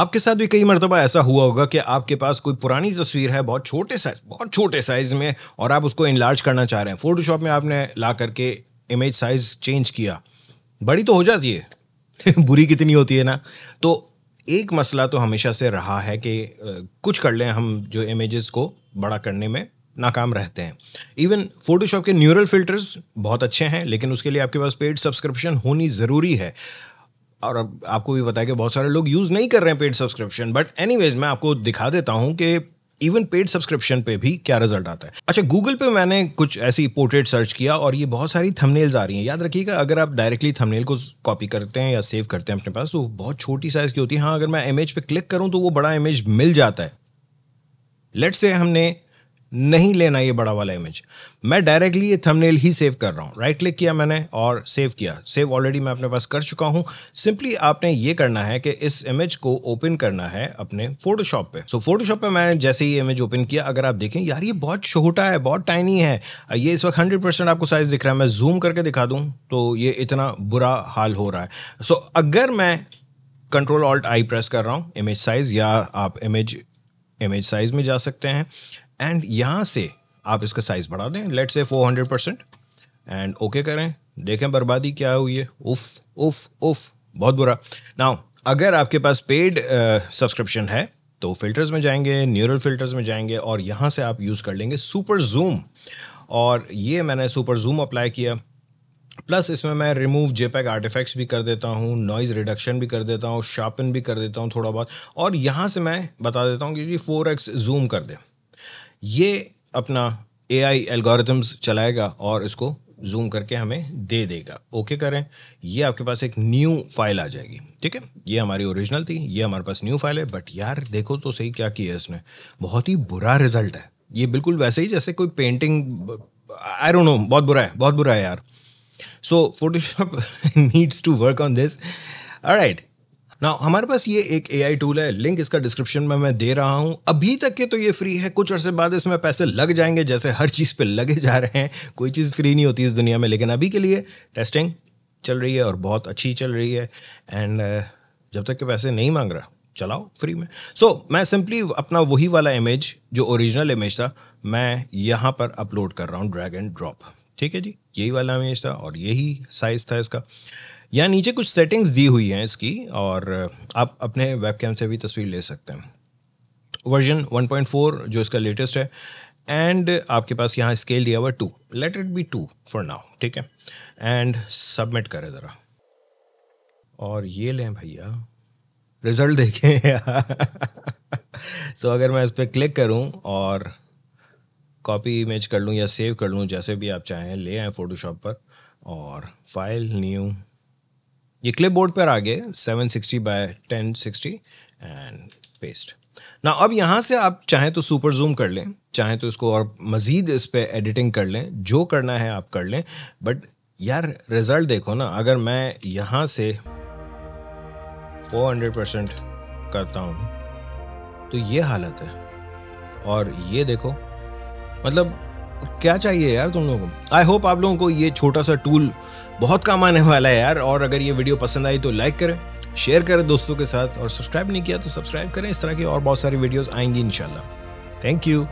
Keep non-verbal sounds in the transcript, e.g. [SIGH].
آپ کے ساتھ بھی کئی مرتبہ ایسا ہوا ہوگا کہ آپ کے پاس کوئی پرانی تصویر ہے بہت چھوٹے سائز بہت چھوٹے سائز میں اور آپ اس کو انلارج کرنا چاہ رہے ہیں فوٹو شاپ میں آپ نے لا کر کے امیج سائز چینج کیا بڑی تو ہو جاتی ہے [LAUGHS] بری کتنی ہوتی ہے نا تو ایک مسئلہ تو ہمیشہ سے رہا ہے کہ کچھ کر لیں ہم جو امیجز کو بڑا کرنے میں ناکام رہتے ہیں ایون فوٹو شاپ کے نیورل فلٹرز بہت اچھے ہیں لیکن اس کے لیے آپ کے پاس پیڈ سبسکرپشن ہونی ضروری ہے اور اب آپ کو بھی بتایا کہ بہت سارے لوگ یوز نہیں کر رہے ہیں paid subscription but anyways میں آپ کو دکھا دیتا ہوں کہ ایون پیڈ سبسکرپشن پہ بھی کیا رزلٹ آتا ہے اچھا گوگل پہ میں نے کچھ ایسی پورٹریٹ سرچ کیا اور یہ بہت ساری تھم نیلز آ رہی ہیں یاد رکھیے گا اگر آپ ڈائریکٹلی تھم نیل کو کاپی کرتے ہیں یا سیو کرتے ہیں اپنے پاس تو بہت چھوٹی سائز کی ہوتی ہے ہاں اگر میں امیج پہ کلک کروں تو وہ بڑا امیج مل جاتا ہے لیٹ سے ہم نے نہیں لینا یہ بڑا والا امیج میں ڈائریکٹلی یہ تھم نیل ہی سیو کر رہا ہوں رائٹ کلک کیا میں نے اور سیو کیا سیو آلریڈی میں اپنے پاس کر چکا ہوں سمپلی آپ نے یہ کرنا ہے کہ اس امیج کو اوپن کرنا ہے اپنے فوٹو شاپ پہ سو فوٹو شاپ پہ میں نے جیسے ہی یہ امیج اوپن کیا اگر آپ دیکھیں یار یہ بہت چھوٹا ہے بہت ٹائنی ہے یہ اس وقت ہنڈریڈ پرسینٹ آپ کو سائز دکھ رہا ہے میں زوم کر کے دکھا دوں تو یہ اتنا برا حال ہو رہا ہے سو اگر میں کنٹرول آلٹ آئی پریس کر رہا ہوں امیج سائز یا آپ امیج امیج سائز میں جا سکتے ہیں اینڈ یہاں سے آپ اس کا سائز بڑھا دیں let's say four hundred percent and okay کریں دیکھیں بربادی کیا ہوئی ہے اف اف اف بہت برا ناؤ اگر آپ کے پاس پیڈ سبسکرپشن uh, ہے تو فلٹرز میں جائیں گے نیورل فلٹرز میں جائیں گے اور یہاں سے آپ یوز کر لیں گے سپر زوم اور یہ میں نے سپر زوم اپلائی کیا پلس اس میں میں remove JPEG artifacts بھی کر دیتا ہوں نوائز ریڈکشن بھی کر دیتا ہوں شارپن بھی کر دیتا ہوں تھوڑا بہت اور یہاں سے میں بتا دیتا ہوں کہ جی فور ایکس زوم کر دیں یہ اپنا اے آئی الگوریتمس چلائے گا اور اس کو زوم کر کے ہمیں دے دے گا اوکے کریں یہ آپ کے پاس ایک نیو فائل آ جائے گی ٹھیک ہے یہ ہماری اوریجنل تھی یہ ہمارے پاس نیو فائل ہے بٹ یار دیکھو تو صحیح کیا کیا ہے اس نے بہت ہی برا رزلٹ ہے یہ بالکل ویسے ہی جیسے کوئی پینٹنگ آئرو نو بہت برا ہے بہت برا ہے یار so Photoshop needs to work on this right نا ہمارے پاس یہ ایک اے آئی ٹول ہے لنک اس کا ڈسکرپشن میں میں دے رہا ہوں ابھی تک کے تو یہ فری ہے کچھ عرصے بعد اس میں پیسے لگ جائیں گے جیسے ہر چیز پہ لگے جا رہے ہیں کوئی چیز فری نہیں ہوتی اس دنیا میں لیکن ابھی کے لیے ٹیسٹنگ چل رہی ہے اور بہت اچھی چل رہی ہے اینڈ uh, جب تک کہ پیسے نہیں مانگ رہا چلاؤ فری میں سو میں سمپلی اپنا وہی والا امیج جو اوریجنل امیج تھا میں یہاں پر اپلوڈ کر رہا ہوں ڈریگ اینڈ ڈراپ ٹھیک ہے جی یہی والا امیج تھا اور یہی سائز تھا اس کا یا نیچے کچھ سیٹنگز دی ہوئی ہیں اس کی اور آپ اپنے ویب کیم سے بھی تصویر لے سکتے ہیں ورژن ون پوائنٹ فور جو لیٹسٹ ہے اینڈ آپ کے پاس یہاں اسکیل دیا ناؤ ٹھیک ہے اینڈ سبمٹ کرے ذرا اور یہ لیں بھیا رزلٹ دیکھیں تو [LAUGHS] اگر میں اس پہ کلک کروں اور کاپی امیج کر لوں یا سیو کر لوں جیسے بھی آپ چاہیں لے آئیں فوٹو شاپ پر اور فائل نیو یہ کلپ بورڈ پر آگے seven sixty by ten sixty and paste نا اب یہاں سے آپ چاہیں تو سپر زوم کر لیں چاہیں تو اس کو اور مزید اس پہ ایڈیٹنگ کر لیں جو کرنا ہے آپ کر لیں بٹ یار ریزلٹ دیکھو نا اگر میں یہاں سے فور ہنڈریڈ پرسینٹ کرتا ہوں تو یہ حالت ہے اور یہ دیکھو مطلب کیا چاہیے یار تم لوگوں کو آئی ہوپ آپ لوگوں کو یہ چھوٹا سا ٹول بہت کام آنے والا ہے یار اور اگر یہ ویڈیو پسند آئی تو لائک کریں شیئر کریں دوستوں کے ساتھ اور سبسکرائب نہیں کیا تو سبسکرائب کریں اس طرح کی اور بہت ساری ویڈیوز آئیں گی انشاءاللہ تھینک یو